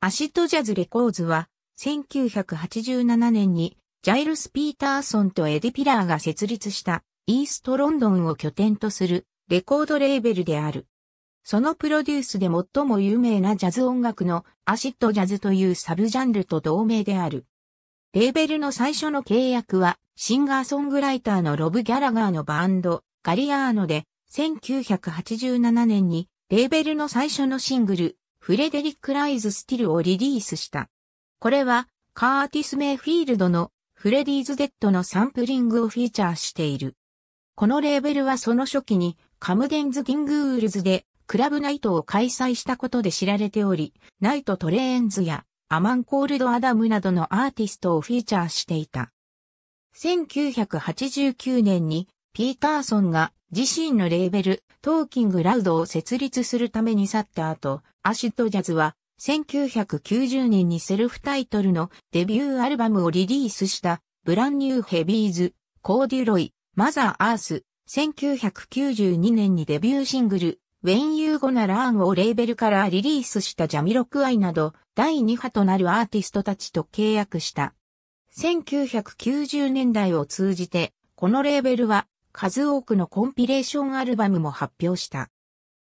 アシッドジャズレコーズは、1987年に、ジャイルス・ピーターソンとエディ・ピラーが設立した、イーストロンドンを拠点とする、レコードレーベルである。そのプロデュースで最も有名なジャズ音楽のアシッドジャズというサブジャンルと同名である。レーベルの最初の契約はシンガーソングライターのロブ・ギャラガーのバンドガリアーノで1987年にレーベルの最初のシングルフレデリック・ライズ・スティルをリリースした。これは、カーティス・メイフィールドのフレディーズ・デッドのサンプリングをフィーチャーしている。このレーベルはその初期にカムデンズ・キング・ウールズでクラブナイトを開催したことで知られており、ナイト・トレーンズやアマン・コールド・アダムなどのアーティストをフィーチャーしていた。1989年にピーターソンが自身のレーベル、トーキングラウドを設立するために去った後、アシッドジャズは、1990年にセルフタイトルのデビューアルバムをリリースした、ブランニューヘビーズ、コーデュロイ、マザーアース、1992年にデビューシングル、ウェイン・ユーゴナ・ラーンをレーベルからリリースしたジャミロクアイなど、第2波となるアーティストたちと契約した。1990年代を通じて、このレーベルは数多くのコンピレーションアルバムも発表した。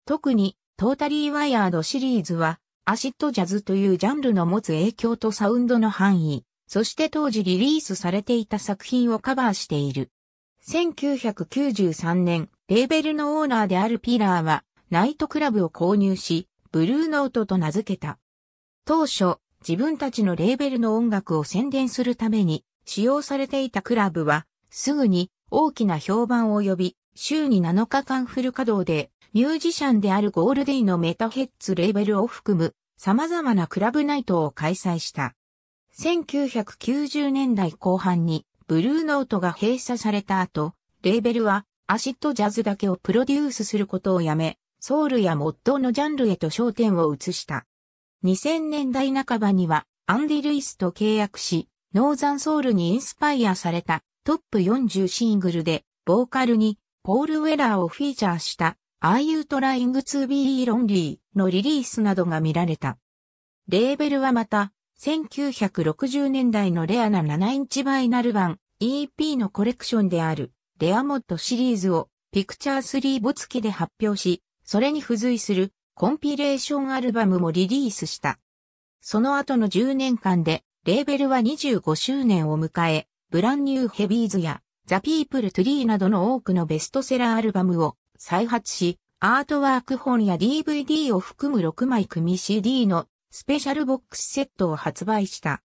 特に、トータリー・ワイヤードシリーズは、アシッドジャズというジャンルの持つ影響とサウンドの範囲、そして当時リリースされていた作品をカバーしている。1993年、レーベルのオーナーであるピラーは、ナイトクラブを購入し、ブルーノートと名付けた。当初、自分たちのレーベルの音楽を宣伝するために、使用されていたクラブは、すぐに大きな評判を呼び、週に7日間フル稼働で、ミュージシャンであるゴールデイのメタヘッズレーベルを含む様々なクラブナイトを開催した。1990年代後半にブルーノートが閉鎖された後、レーベルはアシッドジャズだけをプロデュースすることをやめ、ソウルやモッドのジャンルへと焦点を移した。2000年代半ばにはアンディ・ルイスと契約し、ノーザンソウルにインスパイアされたトップ40シングルで、ボーカルに、ポール・ウェラーをフィーチャーした、Are You Trying to Be Lonely のリリースなどが見られた。レーベルはまた、1960年代のレアな7インチバイナル版 EP のコレクションである、レアモッドシリーズを、ピクチャー3ボツきで発表し、それに付随するコンピレーションアルバムもリリースした。その後の10年間で、レーベルは25周年を迎え、ブランニューヘビーズやザ・ピープル・トゥリーなどの多くのベストセラーアルバムを再発し、アートワーク本や DVD を含む6枚組 CD のスペシャルボックスセットを発売した。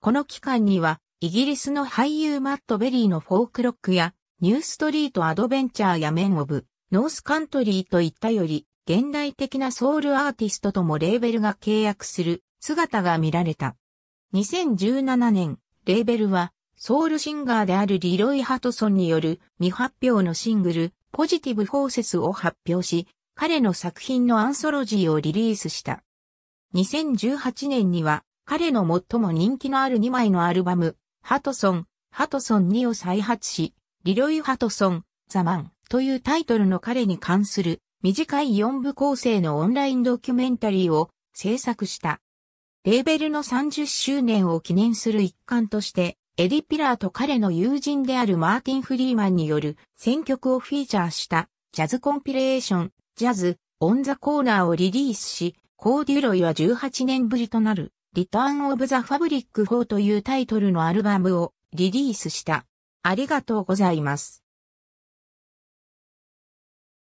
この期間には、イギリスの俳優マット・ベリーのフォークロックや、ニューストリート・アドベンチャーやメン・オブ、ノースカントリーといったより、現代的なソウルアーティストともレーベルが契約する姿が見られた。2017年、レーベルはソウルシンガーであるリロイ・ハトソンによる未発表のシングル、ポジティブ・フォーセスを発表し、彼の作品のアンソロジーをリリースした。2018年には、彼の最も人気のある2枚のアルバム、ハトソン、ハトソン2を再発し、リロイ・ハトソン、ザ・マンというタイトルの彼に関する短い4部構成のオンラインドキュメンタリーを制作した。レーベルの30周年を記念する一環として、エディ・ピラーと彼の友人であるマーティン・フリーマンによる選曲をフィーチャーしたジャズコンピレーション、ジャズ、オン・ザ・コーナーをリリースし、コーデュロイは18年ぶりとなる、リターン・オブ・ザ・ファブリック4というタイトルのアルバムをリリースした。ありがとうございます。